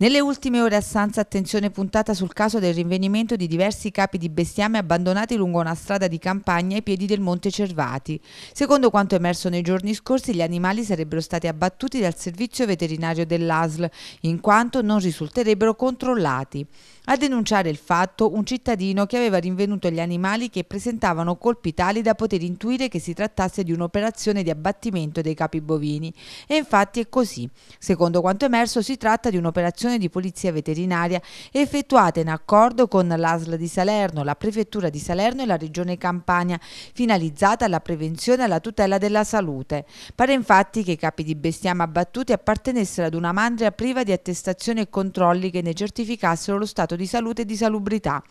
Nelle ultime ore a Sanza attenzione puntata sul caso del rinvenimento di diversi capi di bestiame abbandonati lungo una strada di campagna ai piedi del Monte Cervati. Secondo quanto emerso nei giorni scorsi, gli animali sarebbero stati abbattuti dal servizio veterinario dell'ASL, in quanto non risulterebbero controllati. A denunciare il fatto un cittadino che aveva rinvenuto gli animali che presentavano colpi tali da poter intuire che si trattasse di un'operazione di abbattimento dei capi bovini. E infatti è così. Secondo quanto emerso si tratta di un'operazione operazione di polizia veterinaria effettuata in accordo con l'ASL di Salerno, la Prefettura di Salerno e la Regione Campania, finalizzata alla prevenzione e alla tutela della salute. Pare infatti che i capi di bestiame abbattuti appartenessero ad una mandria priva di attestazioni e controlli che ne certificassero lo stato di salute e di salubrità.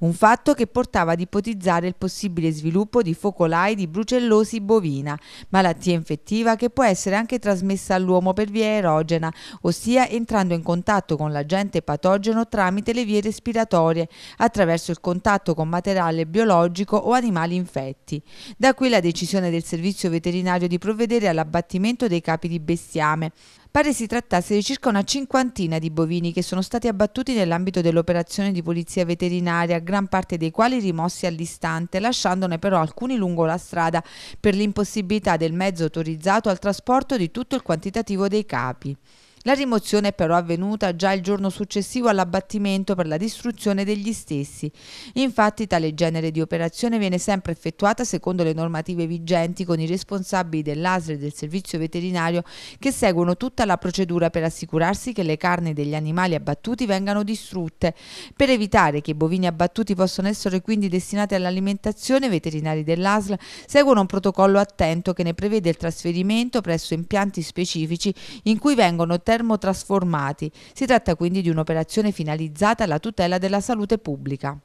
Un fatto che portava ad ipotizzare il possibile sviluppo di focolai di brucellosi bovina, malattia infettiva che può essere anche trasmessa all'uomo per via erogena, ossia entrando in contatto contatto con l'agente patogeno tramite le vie respiratorie, attraverso il contatto con materiale biologico o animali infetti. Da qui la decisione del servizio veterinario di provvedere all'abbattimento dei capi di bestiame. Pare si trattasse di circa una cinquantina di bovini che sono stati abbattuti nell'ambito dell'operazione di polizia veterinaria, gran parte dei quali rimossi all'istante, lasciandone però alcuni lungo la strada per l'impossibilità del mezzo autorizzato al trasporto di tutto il quantitativo dei capi. La rimozione è però avvenuta già il giorno successivo all'abbattimento per la distruzione degli stessi. Infatti tale genere di operazione viene sempre effettuata secondo le normative vigenti con i responsabili dell'ASL e del servizio veterinario che seguono tutta la procedura per assicurarsi che le carni degli animali abbattuti vengano distrutte. Per evitare che i bovini abbattuti possano essere quindi destinati all'alimentazione, i veterinari dell'ASL seguono un protocollo attento che ne prevede il trasferimento presso impianti specifici in cui vengono ottenuti termotrasformati. Si tratta quindi di un'operazione finalizzata alla tutela della salute pubblica.